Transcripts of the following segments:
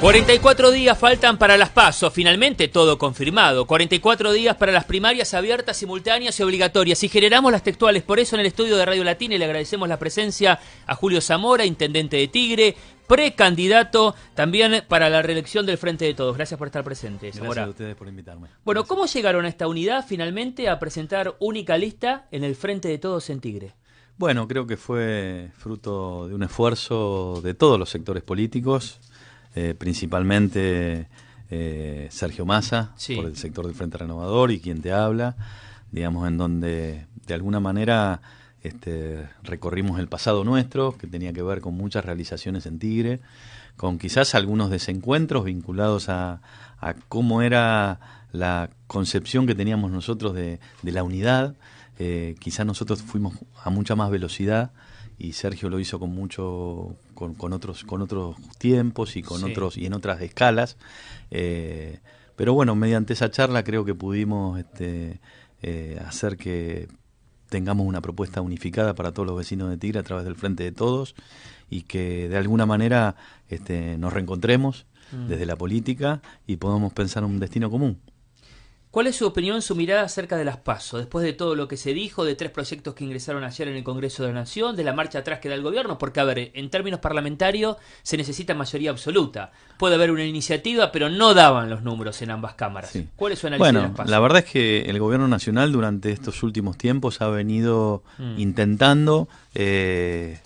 44 días faltan para las pasos, finalmente todo confirmado. 44 días para las primarias abiertas, simultáneas y obligatorias. Y generamos las textuales, por eso en el estudio de Radio Latina le agradecemos la presencia a Julio Zamora, intendente de Tigre, precandidato también para la reelección del Frente de Todos. Gracias por estar presente. Zamora. Gracias a ustedes por invitarme. Bueno, ¿cómo llegaron a esta unidad finalmente a presentar única lista en el Frente de Todos en Tigre? Bueno, creo que fue fruto de un esfuerzo de todos los sectores políticos eh, principalmente eh, Sergio Massa, por el sector del Frente Renovador y quien te habla, digamos, en donde de alguna manera este, recorrimos el pasado nuestro, que tenía que ver con muchas realizaciones en Tigre, con quizás algunos desencuentros vinculados a, cómo era la concepción que teníamos nosotros de, la unidad. Eh, quizás nosotros fuimos a mucha más velocidad y Sergio lo hizo con mucho con, otros con otros tiempos y con otros y en otras escalas eh, pero bueno mediante esa charla creo que pudimos este, eh, hacer que tengamos una propuesta unificada para todos los vecinos de Tigre a través del frente de todos y que de alguna manera este, nos reencontremos mm. desde la política y podamos pensar un destino común ¿Cuál es su opinión, su mirada acerca de las pasos? Después de todo lo que se dijo, de tres proyectos que ingresaron ayer en el Congreso de la Nación, de la marcha atrás que da el gobierno, porque, a ver, en términos parlamentarios se necesita mayoría absoluta. Puede haber una iniciativa, pero no daban los números en ambas cámaras. ¿Cuál es su análisis de las La verdad es que el gobierno nacional durante estos últimos tiempos ha venido mm. intentando eh,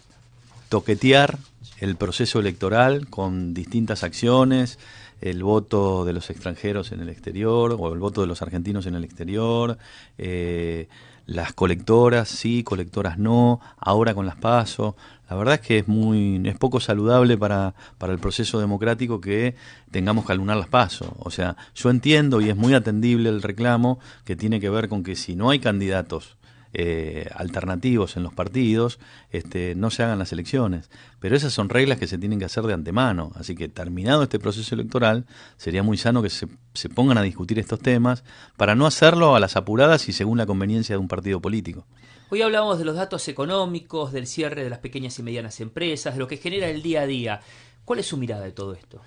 toquetear el proceso electoral con distintas acciones, el voto de los extranjeros en el exterior o el voto de los argentinos en el exterior, eh, las colectoras sí, colectoras no, ahora con las pasos. La verdad es que es muy es poco saludable para, para el proceso democrático que tengamos que alunar las pasos. O sea, yo entiendo y es muy atendible el reclamo que tiene que ver con que si no hay candidatos eh, alternativos en los partidos, este, no se hagan las elecciones. Pero esas son reglas que se tienen que hacer de antemano. Así que terminado este proceso electoral, sería muy sano que se, pongan a discutir estos temas para no hacerlo a las apuradas y según la conveniencia de un partido político. Hoy hablamos de los datos económicos, del cierre de las pequeñas y medianas empresas, de lo que genera el día a día. ¿Cuál es su mirada de todo esto?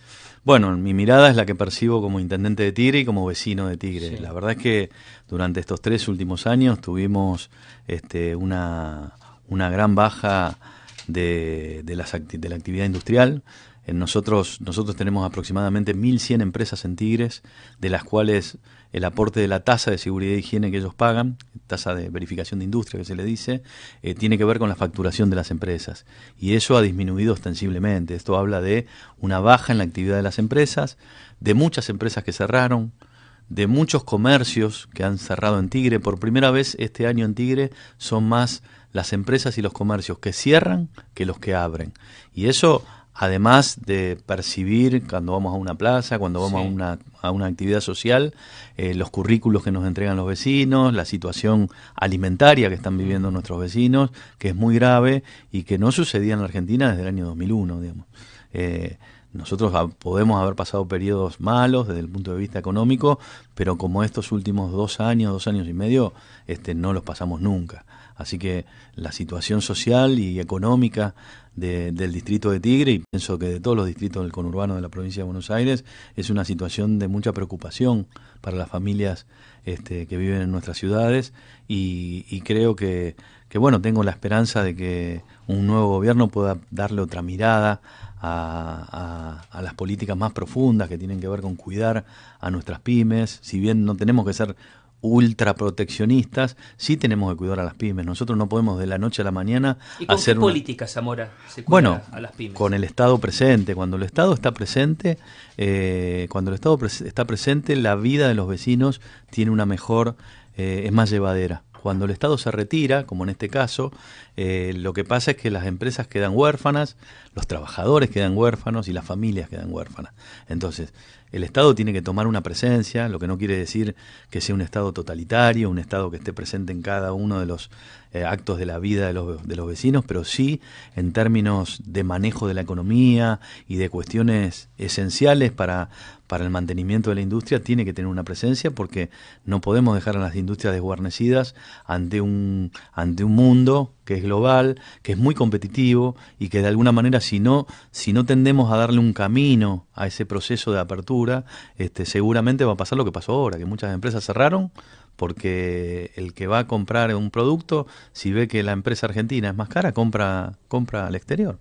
Bueno, mi mirada es la que percibo como intendente de Tigre y como vecino de Tigre. La verdad es que durante estos tres últimos años tuvimos este, una, gran baja de, de la actividad industrial. Nosotros, nosotros tenemos aproximadamente 1.100 empresas en Tigres, de las cuales el aporte de la tasa de seguridad y higiene que ellos pagan, tasa de verificación de industria que se le dice, eh, tiene que ver con la facturación de las empresas. Y eso ha disminuido ostensiblemente. Esto habla de una baja en la actividad de las empresas, de muchas empresas que cerraron, de muchos comercios que han cerrado en Tigre. Por primera vez este año en Tigre son más las empresas y los comercios que cierran que los que abren. Y eso además de percibir cuando vamos a una plaza, cuando vamos a, una, actividad social, eh, los currículos que nos entregan los vecinos, la situación alimentaria que están viviendo mm. nuestros vecinos, que es muy grave y que no sucedía en la Argentina desde el año 2001, digamos. Eh, nosotros podemos haber pasado periodos malos desde el punto de vista económico, pero como estos últimos dos años, dos años y medio, este, no los pasamos nunca. Así que la situación social y económica del distrito de Tigre, y pienso que de todos los distritos del conurbano de la provincia de Buenos Aires, es una situación de mucha preocupación para las familias este, que viven en nuestras ciudades y, creo que, bueno, tengo la esperanza de que un nuevo gobierno pueda darle otra mirada a, las políticas más profundas que tienen que ver con cuidar a nuestras pymes, si bien no tenemos que ser ultra proteccionistas, sí tenemos que cuidar a las pymes. Nosotros no podemos de la noche a la mañana hacer qué política, Zamora, se cuida bueno, a las pymes? Con el Estado presente. Cuando el Estado está presente, eh, cuando el Estado está presente, la vida de los vecinos tiene una mejor, eh, es más llevadera. Cuando el Estado se retira, como en este caso, eh, lo que pasa es que las empresas quedan huérfanas, los trabajadores quedan huérfanos y las familias quedan huérfanas. Entonces, el Estado tiene que tomar una presencia, lo que no quiere decir que sea un Estado totalitario, un Estado que esté presente en cada uno de los eh, actos de la vida de los, de los vecinos, pero sí en términos de manejo de la economía y de cuestiones esenciales para, para el mantenimiento de la industria, tiene que tener una presencia porque no podemos dejar a las industrias desguarnecidas ante un, ante un mundo que es global, que es muy competitivo y que de alguna manera si no, si no tendemos a darle un camino a ese proceso de apertura, este, seguramente va a pasar lo que pasó ahora, que muchas empresas cerraron porque el que va a comprar un producto, si ve que la empresa argentina es más cara, compra, compra al exterior.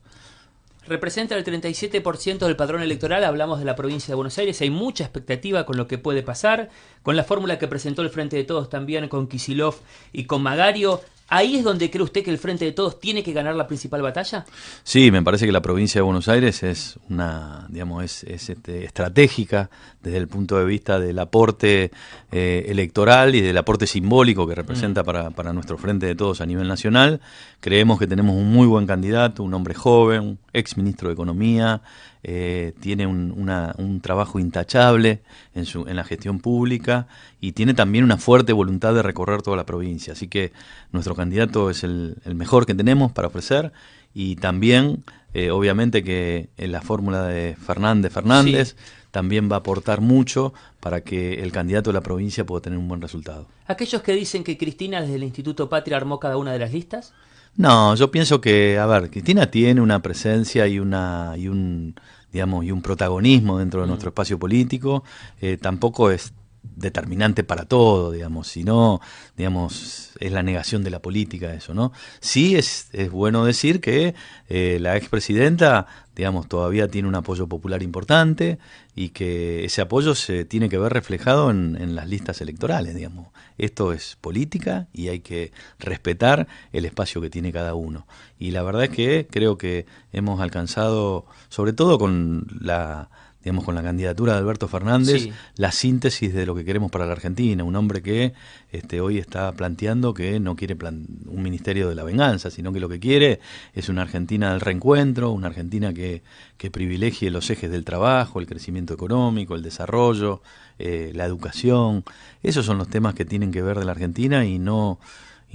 Representa el 37% del padrón electoral, hablamos de la provincia de Buenos Aires, hay mucha expectativa con lo que puede pasar, con la fórmula que presentó el Frente de Todos también con Kisilov y con Magario, ¿Ahí es donde cree usted que el Frente de Todos tiene que ganar la principal batalla? Sí, me parece que la provincia de Buenos Aires es una, digamos, es, este, estratégica desde el punto de vista del aporte eh, electoral y del aporte simbólico que representa mm. para, para, nuestro Frente de Todos a nivel nacional. Creemos que tenemos un muy buen candidato, un hombre joven, ex ministro de Economía, eh, tiene un, un, trabajo intachable en, su, en la gestión pública y tiene también una fuerte voluntad de recorrer toda la provincia. Así que nuestro candidato es el, mejor que tenemos para ofrecer y también, eh, obviamente, que en eh, la fórmula de Fernández Fernández. también va a aportar mucho para que el candidato de la provincia pueda tener un buen resultado. ¿Aquellos que dicen que Cristina desde el Instituto Patria armó cada una de las listas? No, yo pienso que, a ver, Cristina tiene una presencia y una y un digamos y un protagonismo dentro de mm. nuestro espacio político. Eh, tampoco es determinante para todo, digamos, si no, digamos, es la negación de la política eso, ¿no? Sí es, es bueno decir que eh, la expresidenta, digamos, todavía tiene un apoyo popular importante y que ese apoyo se tiene que ver reflejado en, en las listas electorales, digamos. Esto es política y hay que respetar el espacio que tiene cada uno. Y la verdad es que creo que hemos alcanzado, sobre todo con la digamos, con la candidatura de Alberto Fernández, la síntesis de lo que queremos para la Argentina, un hombre que este, hoy está planteando que no quiere un ministerio de la venganza, sino que lo que quiere es una Argentina del reencuentro, una Argentina que, privilegie los ejes del trabajo, el crecimiento económico, el desarrollo, eh, la educación. Esos son los temas que tienen que ver de la Argentina y no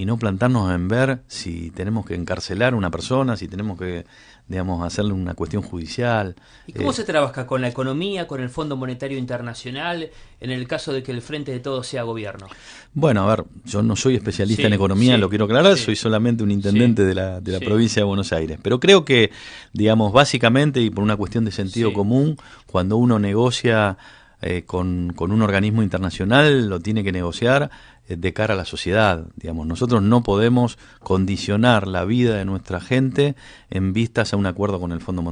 y no plantarnos en ver si tenemos que encarcelar a una persona, si tenemos que, digamos, hacerle una cuestión judicial. ¿Y cómo eh, se trabaja con la economía, con el Fondo Monetario Internacional, en el caso de que el frente de todos sea gobierno? Bueno, a ver, yo no soy especialista en economía, lo quiero aclarar, soy solamente un intendente de la, de la provincia de Buenos Aires, pero creo que, digamos, básicamente y por una cuestión de sentido común, cuando uno negocia eh, con, un organismo internacional lo tiene que negociar eh, de cara a la sociedad. Digamos, nosotros no podemos condicionar la vida de nuestra gente en vistas a un acuerdo con el Fondo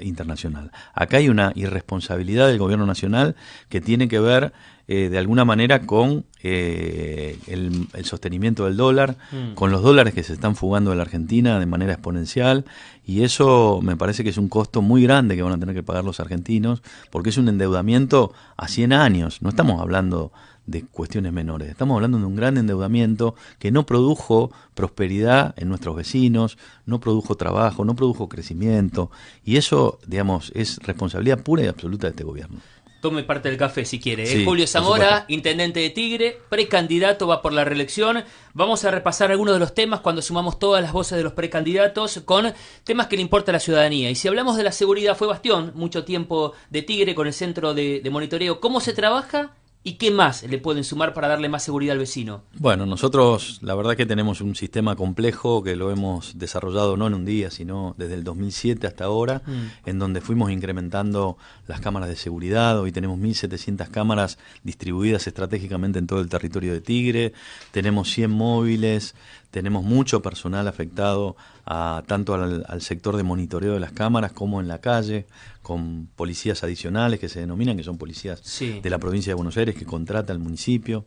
Internacional. Acá hay una irresponsabilidad del gobierno nacional que tiene que ver eh, de alguna manera con eh, el, sostenimiento del dólar, mm. con los dólares que se están fugando de la Argentina de manera exponencial, y eso me parece que es un costo muy grande que van a tener que pagar los argentinos, porque es un endeudamiento a 100 años, no estamos hablando de cuestiones menores. Estamos hablando de un gran endeudamiento que no produjo prosperidad en nuestros vecinos, no produjo trabajo, no produjo crecimiento, y eso, digamos, es responsabilidad pura y absoluta de este gobierno tome parte del café si quiere. ¿eh? Julio Zamora, intendente de Tigre, precandidato, va por la reelección. Vamos a repasar algunos de los temas cuando sumamos todas las voces de los precandidatos con temas que le importa a la ciudadanía. Y si hablamos de la seguridad, fue Bastión, mucho tiempo de Tigre con el centro de monitoreo. ¿Cómo se trabaja ¿Y qué más le pueden sumar para darle más seguridad al vecino? Bueno, nosotros la verdad que tenemos un sistema complejo que lo hemos desarrollado no en un día, sino desde el 2007 hasta ahora, mm. en donde fuimos incrementando las cámaras de seguridad. Hoy tenemos 1.700 cámaras distribuidas estratégicamente en todo el territorio de Tigre, tenemos 100 móviles, tenemos mucho personal afectado a, tanto al sector de monitoreo de las cámaras como en la calle con policías adicionales que se denominan, que son policías de la provincia de Buenos Aires, que contrata el municipio.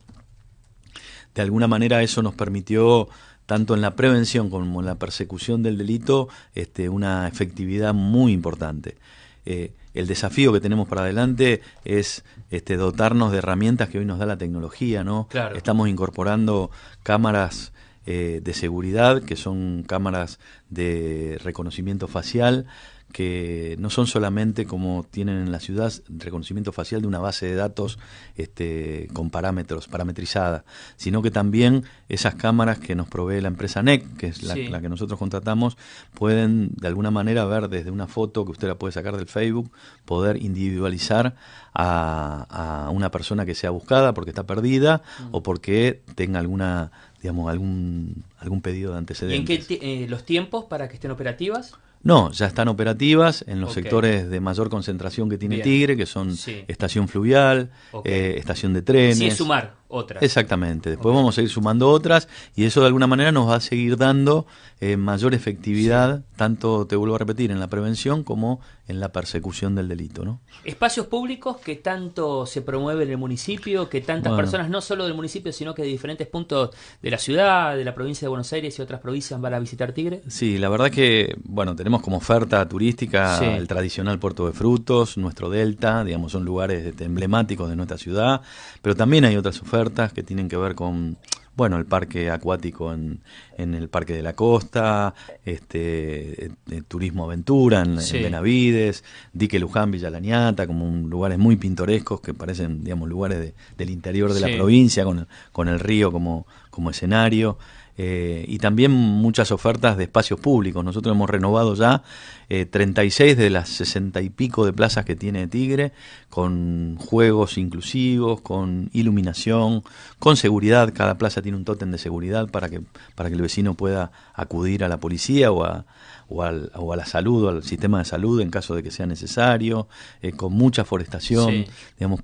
De alguna manera eso nos permitió tanto en la prevención como en la persecución del delito, este, una efectividad muy importante. Eh, el desafío que tenemos para adelante es este, dotarnos de herramientas que hoy nos da la tecnología, ¿no? Estamos incorporando cámaras eh, de seguridad, que son cámaras de reconocimiento facial, que no son solamente como tienen en la ciudad reconocimiento facial de una base de datos este, con parámetros, parametrizada, sino que también esas cámaras que nos provee la empresa NEC, que es la, que nosotros contratamos, pueden de alguna manera ver desde una foto que usted la puede sacar del Facebook, poder individualizar a, una persona que sea buscada porque está perdida mm. o porque tenga alguna digamos algún algún pedido de antecedentes. en qué eh, los tiempos para que estén operativas? No, ya están operativas en los sectores de mayor concentración que tiene Tigre, que son estación fluvial, eh, estación de trenes. Sí, sumar otras. Exactamente, después vamos a ir sumando otras y eso de alguna manera nos va a seguir dando eh, mayor efectividad, tanto, te vuelvo a repetir, en la prevención como en la persecución del delito. ¿no? Espacios públicos que tanto se promueve en el municipio, que tantas personas, no solo del municipio, sino que de diferentes puntos de la ciudad, de la provincia de Buenos Aires y otras provincias van a visitar Tigre. Sí, la verdad que, bueno, tenemos tenemos como oferta turística el tradicional puerto de frutos, nuestro delta, digamos, son lugares este, emblemáticos de nuestra ciudad, pero también hay otras ofertas que tienen que ver con, bueno, el parque acuático en, en el Parque de la Costa, este, Turismo Aventura, en, Benavides, Dique Luján, Villa Lañata, como lugares muy pintorescos que parecen, digamos, lugares del interior de la provincia, con, el río como, como escenario. Eh, y también muchas ofertas de espacios públicos. Nosotros hemos renovado ya 36 eh, de las 60 y pico de plazas que tiene Tigre, con juegos inclusivos, con iluminación, con seguridad. Cada plaza tiene un tótem de seguridad para que, para que el vecino pueda acudir a la policía o a, o, al, a la salud o al sistema de salud en caso de que sea necesario, eh, con mucha forestación, digamos,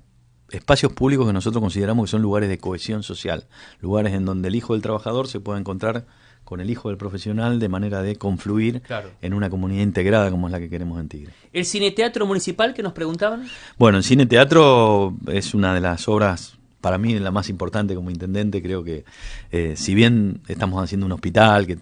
espacios públicos que nosotros consideramos que son lugares de cohesión social, lugares en donde el hijo del trabajador se pueda encontrar con el hijo del profesional de manera de confluir en una comunidad integrada como es la que queremos en Tigre. ¿El cine teatro municipal que nos preguntaban? Bueno, el cine teatro es una de las obras para mí la más importante como intendente, creo que eh, si bien estamos haciendo un hospital que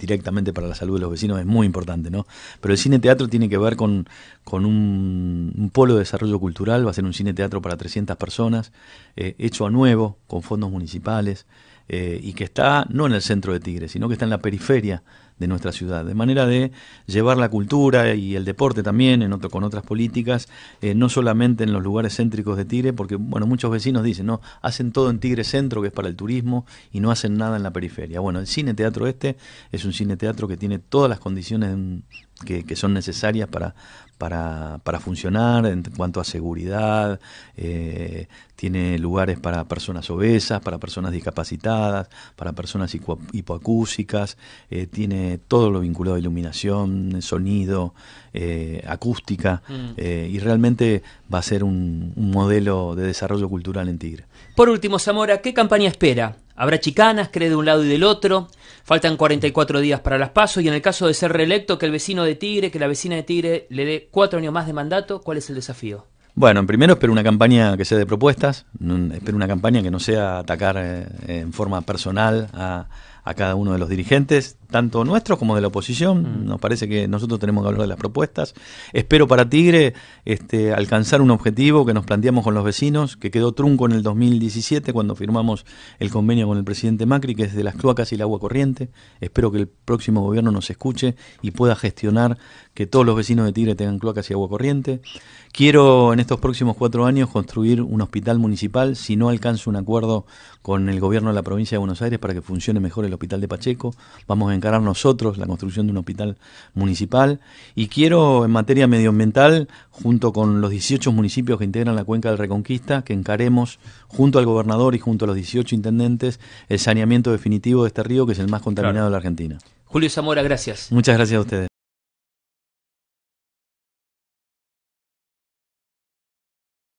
directamente para la salud de los vecinos es muy importante, ¿no? Pero el cine-teatro tiene que ver con, un, polo de desarrollo cultural, va a ser un cine-teatro para 300 personas, eh, hecho a nuevo, con fondos municipales, eh, y que está no en el centro de Tigre, sino que está en la periferia de nuestra ciudad, de manera de llevar la cultura y el deporte también en otro, con otras políticas, eh, no solamente en los lugares céntricos de Tigre, porque bueno, muchos vecinos dicen, no, hacen todo en Tigre Centro, que es para el turismo, y no hacen nada en la periferia. Bueno, el Cine Teatro Este es un cine teatro que tiene todas las condiciones de un, que, son necesarias para, para, funcionar en cuanto a seguridad, eh, tiene lugares para personas obesas, para personas discapacitadas, para personas hipoacúsicas, eh, tiene todo lo vinculado a iluminación, sonido, eh, acústica, mm. y realmente va a ser un, un modelo de desarrollo cultural en Tigre. Por último, Zamora, ¿qué campaña espera? Habrá chicanas, cree de un lado y del otro. Faltan 44 días para las pasos y en el caso de ser reelecto, que el vecino de Tigre, que la vecina de Tigre le dé cuatro años más de mandato, ¿cuál es el desafío? Bueno, primero espero una campaña que sea de propuestas, mm, espero una campaña que no sea atacar eh, en forma personal a, a cada uno de los dirigentes tanto nuestros como de la oposición. Mm. Nos parece que nosotros tenemos que hablar de las propuestas. Espero para Tigre este, alcanzar un objetivo que nos planteamos con los vecinos, que quedó trunco en el 2017 cuando firmamos el convenio con el presidente Macri, que es de las cloacas y el agua corriente. Espero que el próximo gobierno nos escuche y pueda gestionar que todos los vecinos de Tigre tengan cloacas y agua corriente. Quiero en estos próximos cuatro años construir un hospital municipal si no alcanzo un acuerdo con el gobierno de la provincia de Buenos Aires para que funcione mejor el hospital de Pacheco. Vamos a encarar nosotros, la construcción de un hospital municipal. Y quiero, en materia medioambiental, junto con los 18 municipios que integran la cuenca del Reconquista, que encaremos, junto al gobernador y junto a los 18 intendentes, el saneamiento definitivo de este río, que es el más contaminado de la Argentina. Julio Zamora, gracias. Muchas gracias a ustedes.